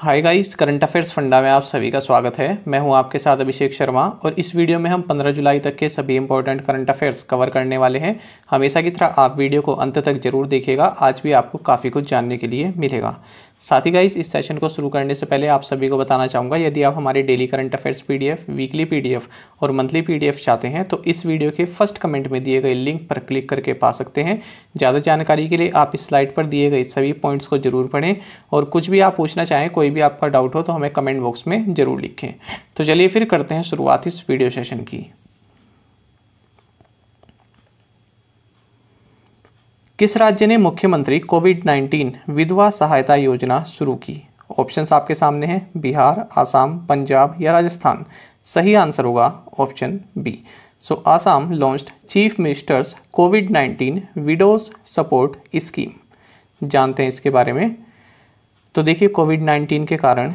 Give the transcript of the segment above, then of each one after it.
Hi guys current affairs funda में आप सभी का स्वागत है मैं हूं आपके साथ अभिषेक शर्मा और इस वीडियो में हम 15 जुलाई तक के सभी इंपॉर्टेंट करंट अफेयर्स कवर करने वाले हैं हमेशा की तरह आप वीडियो को अंत तक जरूर देखिएगा आज भी आपको काफ़ी कुछ जानने के लिए मिलेगा साथ ही गाइस इस सेशन को शुरू करने से पहले आप सभी को बताना चाहूँगा यदि आप हमारे daily current affairs PDF weekly PDF और मंथली पीडीएफ चाहते हैं तो इस वीडियो के फर्स्ट कमेंट में दिए गए लिंक पर क्लिक करके पा सकते हैं ज़्यादा जानकारी के लिए आप इस स्लाइड पर दिए गए सभी पॉइंट्स को जरूर पढ़ें और कुछ भी आप पूछना चाहें कोई भी आपका डाउट हो तो हमें कमेंट बॉक्स में ज़रूर लिखें तो चलिए फिर करते हैं शुरुआत इस वीडियो सेशन की किस राज्य ने मुख्यमंत्री कोविड 19 विधवा सहायता योजना शुरू की ऑप्शंस आपके सामने हैं बिहार आसाम पंजाब या राजस्थान सही आंसर होगा option B so Assam launched chief ministers COVID 19 widows support scheme जानते हैं इसके बारे में तो देखिए कोविड 19 के कारण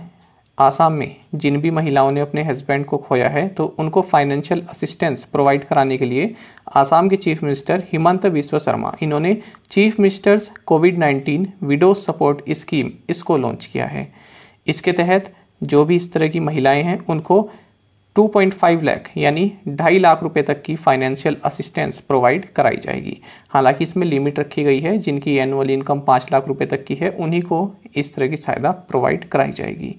आसाम में जिन भी महिलाओं ने अपने हस्बैंड को खोया है तो उनको फाइनेंशियल असिस्टेंस प्रोवाइड कराने के लिए आसाम के चीफ मिनिस्टर हिमंत विश्व शर्मा इन्होंने chief ministers COVID 19 widow support scheme इसको लॉन्च किया है इसके तहत जो भी इस तरह की महिलाएं हैं उनको 2.5 लाख यानी ढाई लाख रुपए तक की फाइनेंशियल असिस्टेंस प्रोवाइड कराई जाएगी हालांकि इसमें लिमिट रखी गई है जिनकी एनुअल इनकम पाँच लाख रुपए तक की है उन्हीं को इस तरह की सहायता प्रोवाइड कराई जाएगी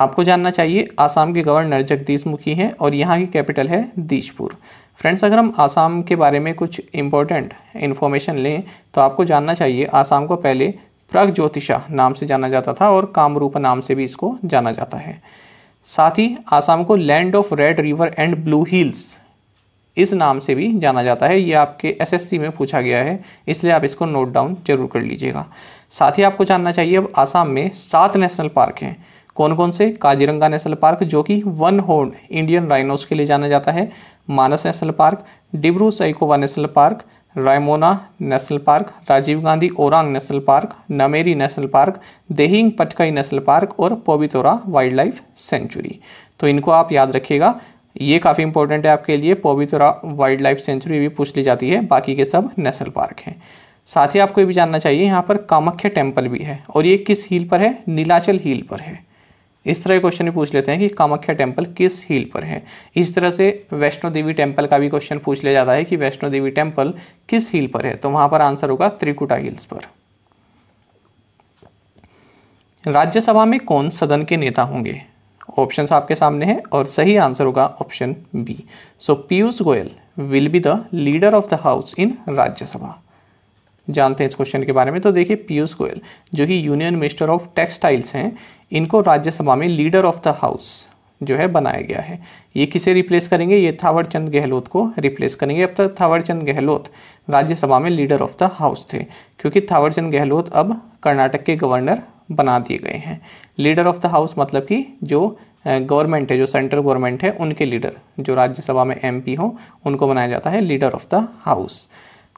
आपको जानना चाहिए आसाम के गवर्नर जगदीश मुखी हैं और यहाँ की कैपिटल है दीजपुर फ्रेंड्स अगर हम आसाम के बारे में कुछ इम्पोर्टेंट इन्फॉर्मेशन लें तो आपको जानना चाहिए आसाम को पहले प्रग ज्योतिषा नाम से जाना जाता था और कामरूप नाम से भी इसको जाना जाता है साथ ही आसाम को land of red river and blue hills इस नाम से भी जाना जाता है ये आपके एसएससी में पूछा गया है इसलिए आप इसको नोट डाउन जरूर कर लीजिएगा साथ ही आपको जानना चाहिए अब आसाम में सात नेशनल पार्क हैं कौन कौन से काजीरंगा नेशनल पार्क जो कि वन होर्न इंडियन राइनोस के लिए जाना जाता है Manas national park Dibru Saikhowa national park Raimona national park Rajiv Gandhi Orang national park Nameri national park Dehing Patkai national park और पोबितोरा वाइल्ड लाइफ सेंचुरी तो इनको आप याद रखिएगा ये काफ़ी इंपॉर्टेंट है आपके लिए पोबितोरा वाइल्ड लाइफ सेंचुरी भी पूछ ली जाती है बाकी के सब नेशनल पार्क हैं साथ ही आपको ये भी जानना चाहिए यहाँ पर कामाख्या टेम्पल भी है और ये किस हील पर है नीलाचल हील पर है इस तरह के क्वेश्चन भी पूछ लेते हैं कि कामाख्या टेम्पल किस हिल पर है इस तरह से वैष्णो देवी टेम्पल का भी क्वेश्चन पूछ लिया जाता है कि वैष्णो देवी टेम्पल किस हिल पर है तो वहां पर आंसर होगा त्रिकुटा हिल्स पर राज्यसभा में कौन सदन के नेता होंगे ऑप्शन आपके सामने हैं और सही आंसर होगा option B so Piyush Goyal will be the leader of the house in Rajya Sabha जानते हैं इस क्वेश्चन के बारे में तो देखिए पीयूष गोयल जो कि यूनियन मिनिस्टर ऑफ टेक्सटाइल्स हैं इनको राज्यसभा में लीडर ऑफ द हाउस जो है बनाया गया है ये किसे रिप्लेस करेंगे ये थावर चंद गहलोत को रिप्लेस करेंगे अब तक थावरचंद गहलोत राज्यसभा में लीडर ऑफ द हाउस थे क्योंकि थावरचंद गहलोत अब कर्नाटक के गवर्नर बना दिए गए हैं लीडर ऑफ द हाउस मतलब कि जो गवर्नमेंट है जो सेंट्रल गवर्नमेंट है उनके लीडर जो राज्यसभा में एमपी हों उनको बनाया जाता है लीडर ऑफ द हाउस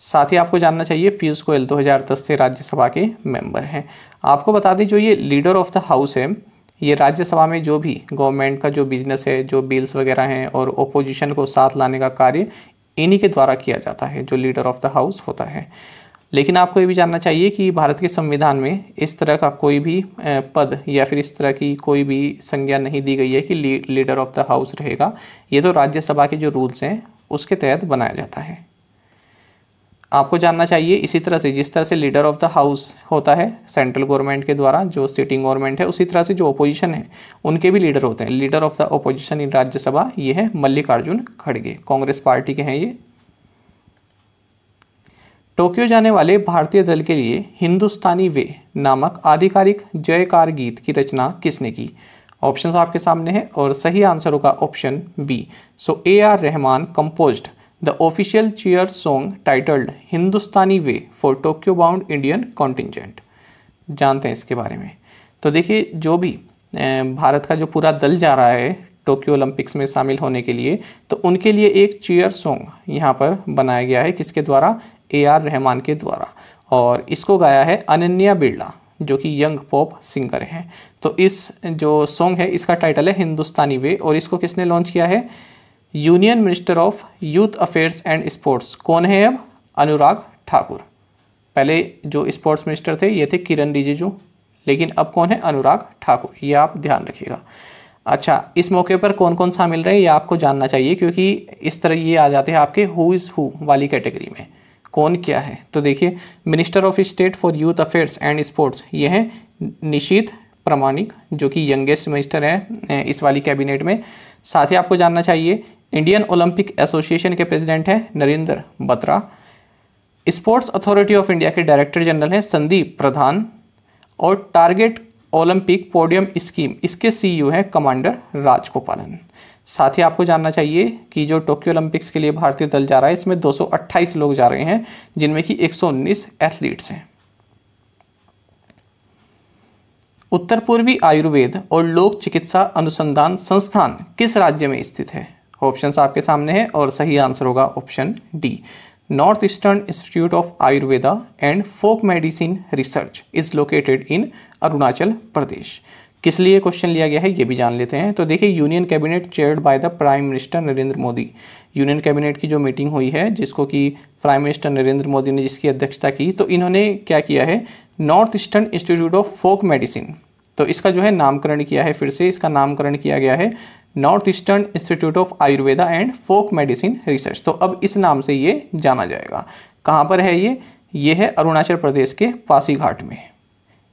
साथ ही आपको जानना चाहिए पीयूष गोयल 2010 से राज्यसभा के मेंबर हैं आपको बता दें जो ये लीडर ऑफ द हाउस है ये राज्यसभा में जो भी गवर्नमेंट का जो बिजनेस है जो बिल्स वगैरह हैं और ओपोजिशन को साथ लाने का कार्य इन्हीं के द्वारा किया जाता है जो लीडर ऑफ द हाउस होता है लेकिन आपको ये भी जानना चाहिए कि भारत के संविधान में इस तरह का कोई भी पद या फिर इस तरह की कोई भी संज्ञा नहीं दी गई है कि लीडर ऑफ द हाउस रहेगा ये तो राज्यसभा के जो रूल्स हैं उसके तहत बनाया जाता है आपको जानना चाहिए इसी तरह से जिस तरह से लीडर ऑफ द हाउस होता है सेंट्रल गवर्नमेंट के द्वारा जो सिटिंग गवर्नमेंट है उसी तरह से जो अपोजिशन है उनके भी लीडर होते हैं leader of the opposition in Rajya Sabha ये है मल्लिकार्जुन खड़गे कांग्रेस पार्टी के हैं ये टोक्यो जाने वाले भारतीय दल के लिए हिंदुस्तानी वे नामक आधिकारिक जयकार गीत की रचना किसने की ऑप्शंस आपके सामने हैं और सही आंसर होगा option B so A R Rahman composed the official cheer song titled Hindustani way for Tokyo bound Indian contingent जानते हैं इसके बारे में तो देखिए जो भी भारत का जो पूरा दल जा रहा है टोक्यो ओलंपिक्स में शामिल होने के लिए तो उनके लिए एक चेयर सॉन्ग यहाँ पर बनाया गया है किसके द्वारा ए आर रहमान के द्वारा और इसको गाया है अनन्या बिरला जो कि यंग पॉप सिंगर हैं तो इस जो सॉन्ग है इसका टाइटल है हिंदुस्तानी वे और इसको किसने लॉन्च किया है union minister of youth affairs and sports कौन है अब अनुराग ठाकुर पहले जो स्पोर्ट्स मिनिस्टर थे ये थे किरण रिजिजू लेकिन अब कौन है अनुराग ठाकुर ये आप ध्यान रखिएगा अच्छा इस मौके पर कौन कौन शामिल रहे ये आपको जानना चाहिए क्योंकि इस तरह ये आ जाते हैं आपके हु इज़ हु वाली कैटेगरी में कौन क्या है तो देखिए minister of state for youth affairs and sports ये हैं निशीत प्रमाणिक जो कि यंगेस्ट मिनिस्टर हैं इस वाली कैबिनेट में साथ ही आपको जानना चाहिए इंडियन ओलंपिक एसोसिएशन के प्रेसिडेंट हैं Narendra Batra sports authority of India के डायरेक्टर जनरल हैं संदीप प्रधान और टारगेट ओलंपिक पोडियम स्कीम इसके सीईओ e हैं कमांडर राजगोपालन साथ ही आपको जानना चाहिए कि जो टोक्यो ओलंपिक्स के लिए भारतीय दल जा रहा है इसमें 228 लोग जा रहे हैं जिनमें कि 119 एथलीट्स हैं उत्तर पूर्वी आयुर्वेद और लोक चिकित्सा अनुसंधान संस्थान किस राज्य में स्थित है ऑप्शंस आपके सामने हैं और सही आंसर होगा option D north eastern institute of Ayurveda and folk medicine research is located in Arunachal Pradesh किस लिए क्वेश्चन लिया गया है ये भी जान लेते हैं तो देखिए union cabinet chaired by the prime minister Narendra Modi union cabinet की जो मीटिंग हुई है जिसको कि प्राइम मिनिस्टर नरेंद्र मोदी ने जिसकी अध्यक्षता की तो इन्होंने क्या किया है north eastern institute of folk medicine तो इसका जो है नामकरण किया है फिर से इसका नामकरण किया गया है north eastern institute of Ayurveda and folk medicine research तो अब इस नाम से ये जाना जाएगा कहाँ पर है ये ये है अरुणाचल प्रदेश के पासीघाट में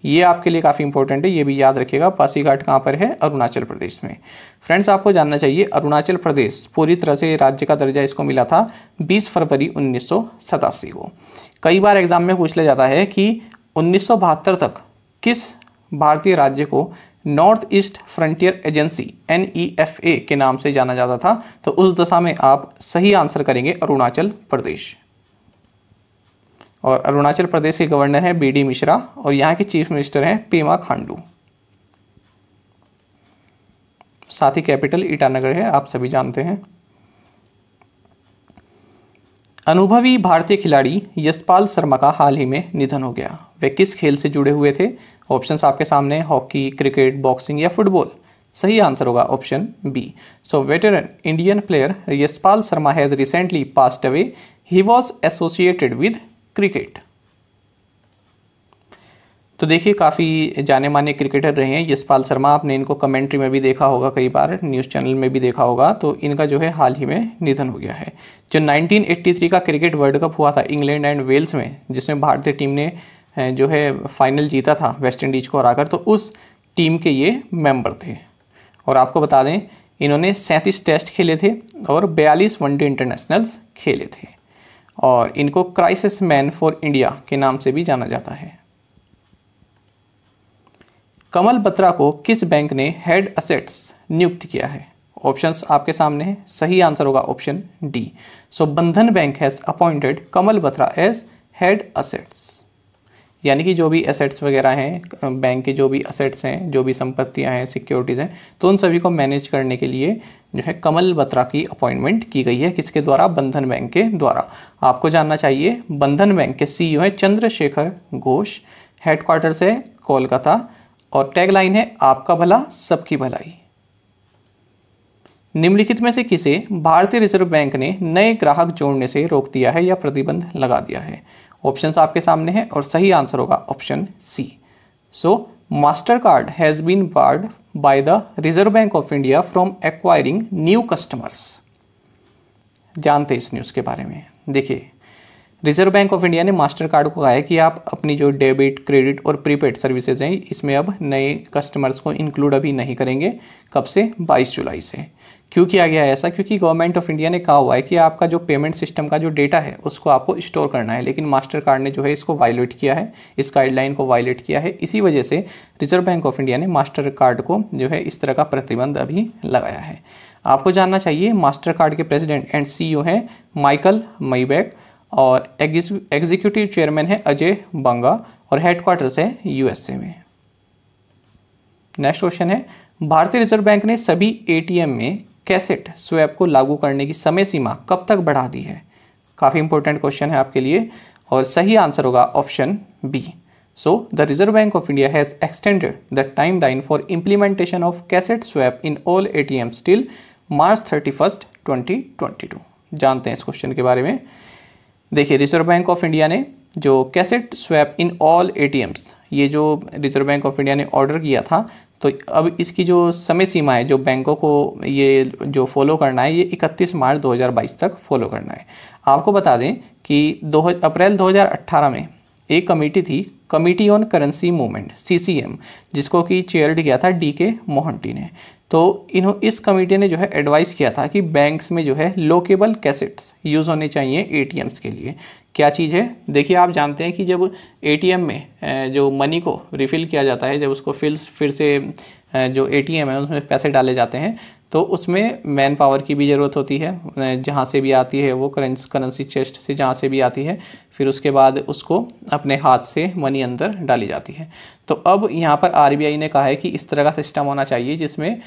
ये आपके लिए काफ़ी इंपॉर्टेंट है ये भी याद रखिएगा पासीघाट कहाँ पर है अरुणाचल प्रदेश में फ्रेंड्स आपको जानना चाहिए अरुणाचल प्रदेश पूरी तरह से राज्य का दर्जा इसको मिला था 20 फरवरी उन्नीस को कई बार एग्जाम में पूछ लिया जाता है कि उन्नीस तक किस भारतीय राज्य को नॉर्थ ईस्ट फ्रंटियर एजेंसी एन के नाम से जाना जाता था तो उस दशा में आप सही आंसर करेंगे अरुणाचल प्रदेश और अरुणाचल प्रदेश के गवर्नर हैं बी डी मिश्रा और यहाँ के चीफ मिनिस्टर हैं पेमा खांडू साथ ही कैपिटल ईटानगर है आप सभी जानते हैं अनुभवी भारतीय खिलाड़ी यशपाल शर्मा का हाल ही में निधन हो गया वे किस खेल से जुड़े हुए थे ऑप्शंस आपके सामने हॉकी क्रिकेट बॉक्सिंग या फुटबॉल सही आंसर होगा option B so veteran Indian player Yashpal Sharma has recently passed away he was associated with cricket तो देखिए काफ़ी जाने माने क्रिकेटर रहे हैं यशपाल शर्मा आपने इनको कमेंट्री में भी देखा होगा कई बार न्यूज़ चैनल में भी देखा होगा तो इनका जो है हाल ही में निधन हो गया है जो 1983 का क्रिकेट वर्ल्ड कप हुआ था इंग्लैंड एंड वेल्स में जिसमें भारतीय टीम ने जो है फाइनल जीता था वेस्ट इंडीज़ को हराकर तो उस टीम के ये मेम्बर थे और आपको बता दें इन्होंने सैंतीस टेस्ट खेले थे और बयालीस वनडे इंटरनेशनल्स खेले थे और इनको क्राइसिस मैन फॉर इंडिया के नाम से भी जाना जाता है कमल बत्रा को किस बैंक ने हेड असेट्स नियुक्त किया है ऑप्शंस आपके सामने हैं सही आंसर होगा option D so Bandhan bank has appointed Kamal Batra as head assets यानी कि जो भी एसेट्स वगैरह हैं बैंक के जो भी असेट्स हैं जो भी संपत्तियां हैं सिक्योरिटीज़ हैं तो उन सभी को मैनेज करने के लिए जो है कमल बत्रा की अपॉइंटमेंट की गई है किसके द्वारा बंधन बैंक के द्वारा आपको जानना चाहिए बंधन बैंक के सीईओ हैं चंद्रशेखर घोष हेडक्वार्टर से कोलकाता और टैग लाइन है आपका भला सबकी भलाई निम्नलिखित में से किसे भारतीय रिजर्व बैंक ने नए ग्राहक जोड़ने से रोक दिया है या प्रतिबंध लगा दिया है ऑप्शन आपके सामने हैं और सही आंसर होगा option C so Mastercard has been barred by the Reserve Bank of India from acquiring new customers जानते इस न्यूज़ के बारे में देखिए रिजर्व बैंक ऑफ इंडिया ने मास्टर कार्ड को कहा है कि आप अपनी जो डेबिट क्रेडिट और प्रीपेड सर्विसेज हैं इसमें अब नए कस्टमर्स को इंक्लूड अभी नहीं करेंगे कब से 22 जुलाई से क्यों किया गया है ऐसा क्योंकि गवर्नमेंट ऑफ इंडिया ने कहा हुआ है कि आपका जो पेमेंट सिस्टम का जो डेटा है उसको आपको स्टोर करना है लेकिन मास्टर कार्ड ने जो है इसको वायलेट किया है इस गाइडलाइन को वायलेट किया है इसी वजह से रिजर्व बैंक ऑफ इंडिया ने मास्टर कार्ड को जो है इस तरह का प्रतिबंध अभी लगाया है आपको जानना चाहिए मास्टर कार्ड के प्रेसिडेंट एंड सी हैं माइकल मईबैक और एग्जीक्यूटिव चेयरमैन है अजय बांगा और हेडक्वार्टर्स है यूएसए में नेक्स्ट क्वेश्चन है भारतीय रिजर्व बैंक ने सभी एटीएम में कैसेट स्वैप को लागू करने की समय सीमा कब तक बढ़ा दी है काफ़ी इंपॉर्टेंट क्वेश्चन है आपके लिए और सही आंसर होगा option B so the Reserve Bank of India has extended the timeline for implementation of cassette swap in all A T still March thirty first twenty twenty two जानते हैं इस question के बारे में देखिए Reserve Bank of India ने जो cassette swap in all ATMs ये जो रिजर्व बैंक ऑफ इंडिया ने ऑर्डर किया था तो अब इसकी जो समय सीमा है जो बैंकों को ये जो फॉलो करना है ये 31 मार्च 2022 तक फॉलो करना है आपको बता दें कि दो अप्रैल 2018 में एक कमेटी थी कमेटी ऑन करेंसी मूवमेंट सी जिसको कि चेयर किया था डी के मोहंटी ने तो इन्हों इस कमेटी ने जो है एडवाइस किया था कि बैंक्स में जो है लोकेबल कैसेट्स यूज़ होने चाहिए एटीएम्स के लिए क्या चीज़ है देखिए आप जानते हैं कि जब एटीएम में जो मनी को रिफ़िल किया जाता है जब उसको फिर फिर से जो एटीएम है उसमें पैसे डाले जाते हैं तो उसमें मैन पावर की भी ज़रूरत होती है जहाँ से भी आती है वो करेंस करेंसी चेस्ट से जहाँ से भी आती है फिर उसके बाद उसको अपने हाथ से मनी अंदर डाली जाती है तो अब यहाँ पर आरबीआई ने कहा है कि इस तरह का सिस्टम होना चाहिए जिसमें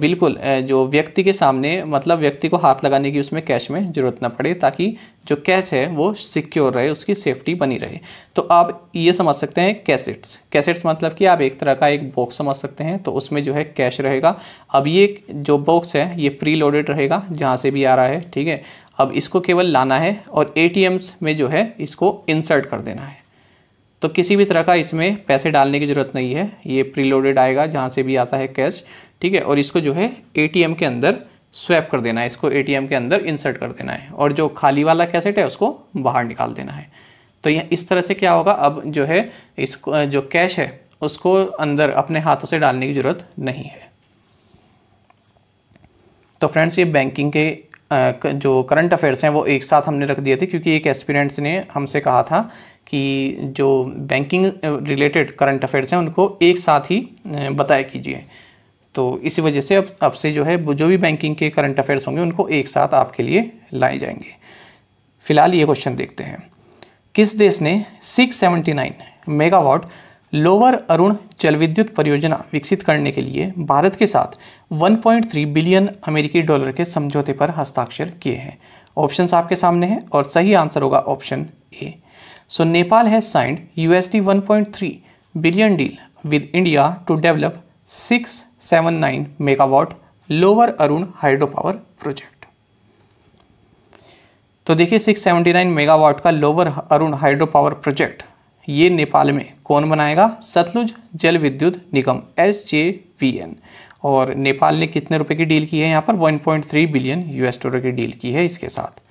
बिल्कुल जो व्यक्ति के सामने मतलब व्यक्ति को हाथ लगाने की उसमें कैश में ज़रूरत ना पड़े ताकि जो कैश है वो सिक्योर रहे उसकी सेफ्टी बनी रहे तो आप ये समझ सकते हैं कैसेट्स कैसेट्स मतलब कि आप एक तरह का एक बॉक्स समझ सकते हैं तो उसमें जो है कैश रहेगा अब ये जो जो बॉक्स है ये प्री लोडेड रहेगा जहाँ से भी आ रहा है ठीक है अब इसको केवल लाना है और ए में जो है इसको इंसर्ट कर देना है तो किसी भी तरह का इसमें पैसे डालने की ज़रूरत नहीं है ये प्री लोडेड आएगा जहाँ से भी आता है कैश ठीक है और इसको जो है ए के अंदर स्वैप कर देना है इसको ए के अंदर इंसर्ट कर देना है और जो खाली वाला कैसेट है उसको बाहर निकाल देना है तो यह इस तरह से क्या होगा अब जो है इसको जो कैश है उसको अंदर अपने हाथों से डालने की ज़रूरत नहीं है तो फ्रेंड्स ये बैंकिंग के जो करंट अफेयर्स हैं वो एक साथ हमने रख दिए थे क्योंकि एक एस्पिरेंट्स ने हमसे कहा था कि जो बैंकिंग रिलेटेड करंट अफेयर्स हैं उनको एक साथ ही बताया कीजिए तो इसी वजह से अब अब से जो है जो भी बैंकिंग के करंट अफेयर्स होंगे उनको एक साथ आपके लिए लाए जाएंगे फिलहाल ये क्वेश्चन देखते हैं किस देश ने नाइन मेगावाट लोअर अरुण जलविद्युत परियोजना विकसित करने के लिए भारत के साथ 1.3 बिलियन अमेरिकी डॉलर के समझौते पर हस्ताक्षर किए हैं ऑप्शंस आपके सामने हैं और सही आंसर होगा option A so Nepal has signed USD 1.3 billion deal with India to develop 679 megawatt lower Arun hydro power project तो देखिए 679 मेगावाट का lower Arun hydro power project ये नेपाल में कौन बनाएगा Satluj Jal Vidyut Nigam S J V N और नेपाल ने कितने रुपए की डील की है यहाँ पर 1.3 बिलियन यूएस डॉलर की डील की है इसके साथ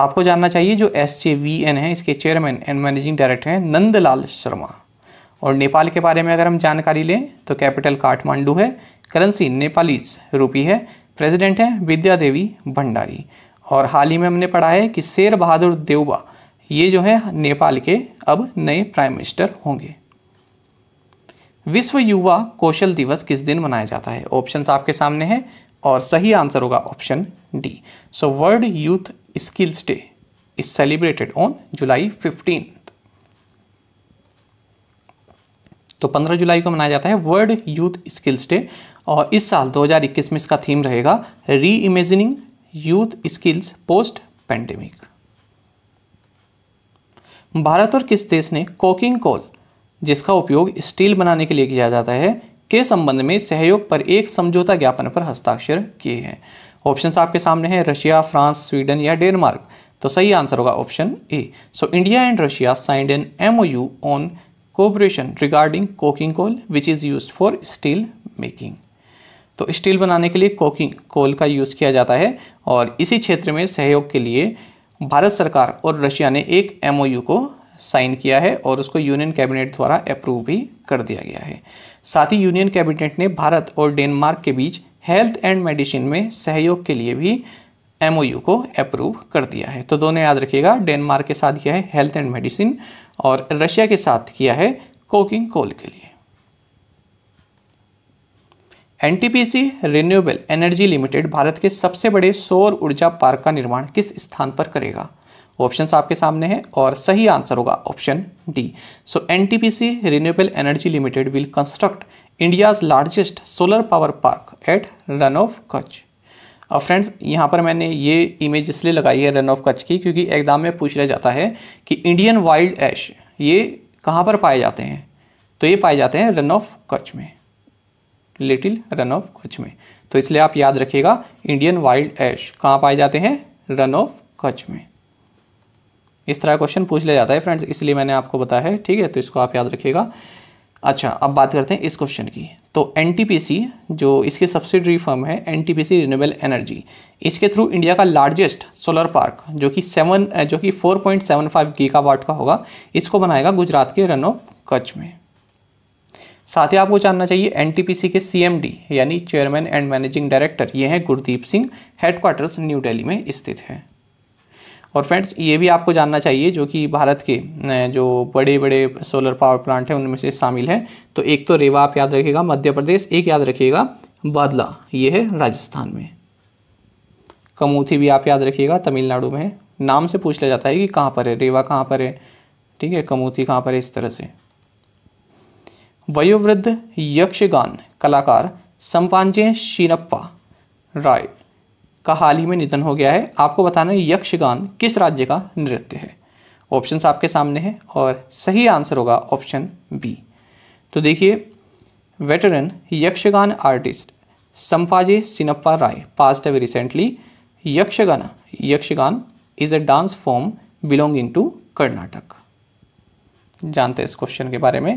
आपको जानना चाहिए जो एस जे वी एन है इसके चेयरमैन एंड मैनेजिंग डायरेक्टर हैं नंदलाल शर्मा और नेपाल के बारे में अगर हम जानकारी लें तो कैपिटल काठमांडू है करेंसी नेपालीस रूपी है प्रेसिडेंट है विद्या देवी भंडारी और हाल ही में हमने पढ़ा है कि शेर बहादुर देवबा ये जो है नेपाल के अब नए प्राइम मिनिस्टर होंगे विश्व युवा कौशल दिवस किस दिन मनाया जाता है ऑप्शन आपके सामने हैं और सही आंसर होगा option D so world youth skills day is celebrated on July fifteen तो 15 जुलाई को मनाया जाता है वर्ल्ड यूथ स्किल्स डे और इस साल 2021 में इसका थीम रहेगा reimagining youth skills post pandemic Bharat और किस देश ने कोकिंग कोल जिसका उपयोग स्टील बनाने के लिए किया जाता है के संबंध में सहयोग पर एक समझौता ज्ञापन पर हस्ताक्षर किए हैं ऑप्शन आपके सामने हैं रशिया फ्रांस स्वीडन या डेनमार्क तो सही आंसर होगा option A so India and Russia signed an M U on cooperation regarding coking coal which is use for steel making तो स्टील बनाने के लिए कोकिंग कोल का यूज़ किया जाता है और इसी क्षेत्र में सहयोग के लिए भारत सरकार और रशिया ने एक एमओयू को साइन किया है और उसको यूनियन कैबिनेट द्वारा अप्रूव भी कर दिया गया है साथ ही यूनियन कैबिनेट ने भारत और डेनमार्क के बीच हेल्थ एंड मेडिसिन में सहयोग के लिए भी एम को अप्रूव कर दिया है तो दोनों याद रखिएगा डेनमार्क के साथ किया है हेल्थ एंड मेडिसिन और रशिया के साथ किया है कोकिंग कोल के लिए NTPC renewable energy limited Bharat के सबसे बड़े सौर ऊर्जा पार्क का निर्माण किस स्थान पर करेगा ऑप्शंस आपके सामने हैं और सही आंसर होगा option D so NTPC renewable energy limited will construct India's largest solar power park at Rann of Kutch और फ्रेंड्स यहाँ पर मैंने ये इमेज इसलिए लगाई है रन ऑफ कच्छ की क्योंकि एग्ज़ाम में पूछ लिया जाता है कि इंडियन वाइल्ड ऐश ये कहाँ पर पाए जाते हैं तो ये पाए जाते हैं रन ऑफ कच्छ में लिटिल रन ऑफ कच्छ में तो इसलिए आप याद रखिएगा इंडियन वाइल्ड ऐश कहाँ पाए जाते हैं रन ऑफ कच्छ में इस तरह क्वेश्चन पूछ लिया जाता है फ्रेंड्स इसलिए मैंने आपको बताया है ठीक है तो इसको आप याद रखिएगा अच्छा अब बात करते हैं इस क्वेश्चन की तो एन जो इसकी सब्सिडरी फर्म है एन टी रिन्यूएबल एनर्जी इसके थ्रू इंडिया का लार्जेस्ट सोलर पार्क जो कि सेवन जो कि 4.75 पॉइंट का होगा इसको बनाएगा गुजरात के रन ऑफ कच्छ में साथ ही आपको जानना चाहिए एनटीपीसी के सीएमडी यानी चेयरमैन एंड मैनेजिंग डायरेक्टर ये हैं गुरदीप सिंह हेडक्वार्टर्स न्यू दिल्ली में स्थित है और फ्रेंड्स ये भी आपको जानना चाहिए जो कि भारत के जो बड़े बड़े सोलर पावर प्लांट हैं उनमें से शामिल हैं तो एक तो रेवा आप याद रखिएगा मध्य प्रदेश एक याद रखिएगा बादला ये है राजस्थान में कमूथी भी आप याद रखिएगा तमिलनाडु में नाम से पूछ लिया जाता है कि कहाँ पर है रेवा कहाँ पर है ठीक है कमूथी कहाँ पर है इस तरह से वयोवृद्ध यक्षगान कलाकार संपाजे शीनप्पा राय का हाल ही में निधन हो गया है आपको बताना है यक्षगान किस राज्य का नृत्य है ऑप्शंस आपके सामने हैं और सही आंसर होगा ऑप्शन बी तो देखिए veteran Yakshagana artist Sampaje Seenappa Rai passed away recently Yakshagana Yakshagana is a dance form belonging to Karnataka जानते हैं इस क्वेश्चन के बारे में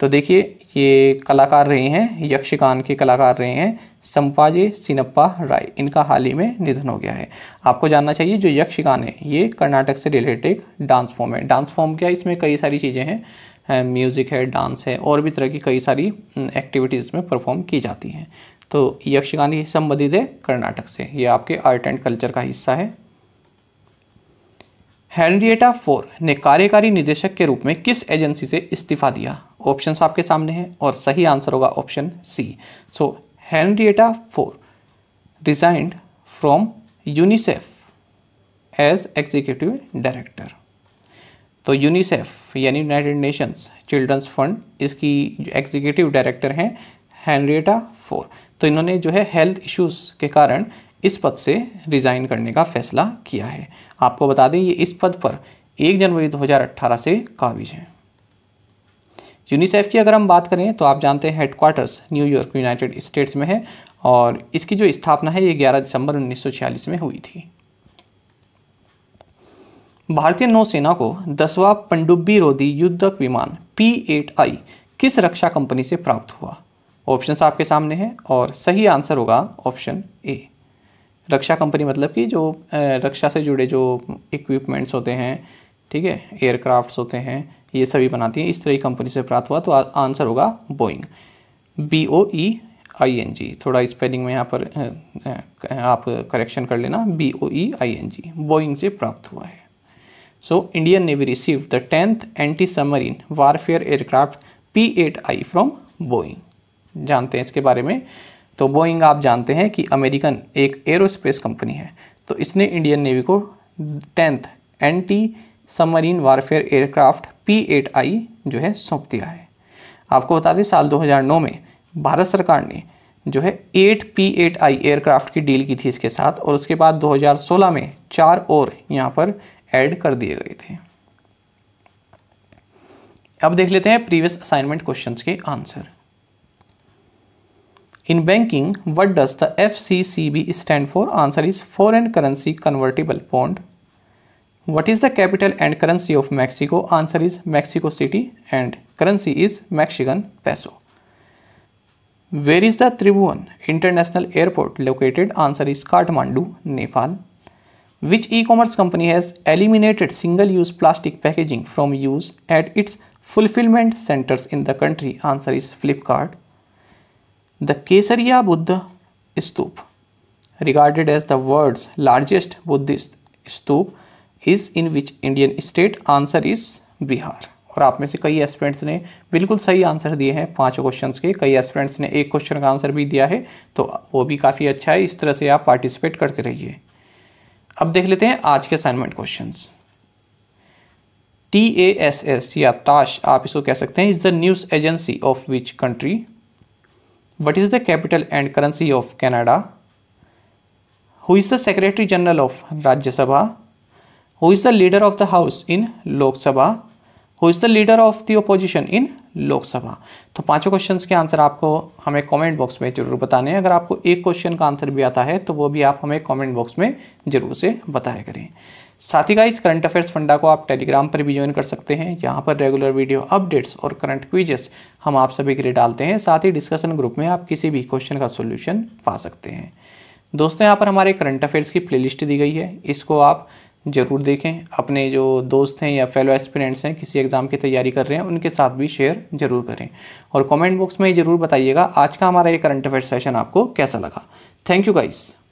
तो देखिए ये कलाकार रहे हैं यक्षगान के कलाकार रहे हैं संपाजे सिनप्पा राय इनका हाल ही में निधन हो गया है आपको जानना चाहिए जो यक्षगान है ये कर्नाटक से रिलेटेड डांस फॉर्म है डांस फॉर्म क्या इसमें कई सारी चीज़ें हैं म्यूज़िक है डांस है और भी तरह की कई सारी एक्टिविटीज़ में परफॉर्म की जाती हैं तो यक्षगान ये संबंधित है कर्नाटक से ये आपके आर्ट एंड कल्चर का हिस्सा है हेनरिएटा फोर ने कार्यकारी निदेशक के रूप में किस एजेंसी से इस्तीफा दिया ऑप्शन आपके सामने हैं और सही आंसर होगा option C so Henrietta Fore resigned from UNICEF as executive director तो यूनिसेफ यानी यूनाइटेड नेशंस चिल्ड्रंस फंड इसकी एग्जीक्यूटिव डायरेक्टर हैं हैनरिएटा फोर तो इन्होंने जो है हेल्थ इश्यूज़ के कारण इस पद से रिज़ाइन करने का फैसला किया है आपको बता दें ये इस पद पर एक जनवरी 2018 से काबिज हैं यूनिसेफ की अगर हम बात करें तो आप जानते हैं हेडक्वार्टर्स न्यूयॉर्क यूनाइटेड स्टेट्स में है और इसकी जो स्थापना है ये 11 दिसंबर 1946 में हुई थी भारतीय नौसेना को दसवां पंडुब्बी रोधी युद्धक विमान पी एट आई किस रक्षा कंपनी से प्राप्त हुआ ऑप्शन आपके सामने हैं और सही आंसर होगा ऑप्शन ए रक्षा कंपनी मतलब कि जो रक्षा से जुड़े जो इक्विपमेंट्स होते हैं ठीक है एयरक्राफ्ट्स होते हैं ये सभी बनाती हैं इस तरह की कंपनी से प्राप्त हुआ तो आंसर होगा Boeing B O E I N G थोड़ा स्पेलिंग में यहाँ पर आप करेक्शन कर लेना B O E I N G Boeing से प्राप्त हुआ है so Indian Navy receive the tenth anti submarine warfare aircraft P eight I from Boeing जानते हैं इसके बारे में तो बोइंग आप जानते हैं कि अमेरिकन एक एरोस्पेस कंपनी है तो इसने इंडियन नेवी को tenth anti submarine warfare aircraft P eight I जो है सौंप दिया है आपको बता दें साल 2009 में भारत सरकार ने जो है eight P eight I aircraft की डील की थी इसके साथ और उसके बाद 2016 में चार और यहाँ पर ऐड कर दिए गए थे अब देख लेते हैं प्रीवियस असाइनमेंट क्वेश्चन के answer in banking what does the F C C B stand for answer is foreign currency convertible bond What is the capital and currency of Mexico? Answer is Mexico City and currency is Mexican peso. Where is the Tribhuvan International Airport located? Answer is Kathmandu, Nepal. Which e-commerce company has eliminated single-use plastic packaging from use at its fulfillment centers in the country? Answer is Flipkart. The Kesariya Buddha Stupa, regarded as the world's largest Buddhist stupa, is in which Indian state answer is Bihar और आप में से कई aspirants ने बिल्कुल सही answer दिए हैं पांचों क्वेश्चंस के कई एस्पिरेंट्स ने एक क्वेश्चन का आंसर भी दिया है तो वो भी काफ़ी अच्छा है इस तरह से आप पार्टिसिपेट करते रहिए अब देख लेते हैं आज के assignment question T A S S या ताश आप इसको कह सकते हैं is the news agency of which country what is the capital and currency of Canada who is the secretary general of Rajya Sabha who is the leader of the house in Lok Sabha who is the leader of the opposition in Lok Sabha तो पांचों questions के answer आपको हमें comment box में जरूर बताने हैं अगर आपको एक क्वेश्चन का आंसर भी आता है तो वो भी आप हमें कमेंट बॉक्स में जरूर से बताया करें साथ ही इस करंट अफेयर्स फंडा को आप टेलीग्राम पर भी ज्वाइन कर सकते हैं यहाँ पर रेगुलर वीडियो अपडेट्स और करंट क्विजेस हम आप सभी के लिए डालते हैं साथ ही डिस्कशन ग्रुप में आप किसी भी क्वेश्चन का सोल्यूशन पा सकते हैं दोस्तों यहाँ पर हमारे करंट अफेयर्स की प्ले दी गई है इसको आप ज़रूर देखें अपने जो दोस्त हैं या फेलो एस्पिरेंट्स हैं किसी एग्ज़ाम की तैयारी कर रहे हैं उनके साथ भी शेयर ज़रूर करें और कमेंट बॉक्स में ज़रूर बताइएगा आज का हमारा ये करंट अफेयर सेशन आपको कैसा लगा थैंक यू गाइस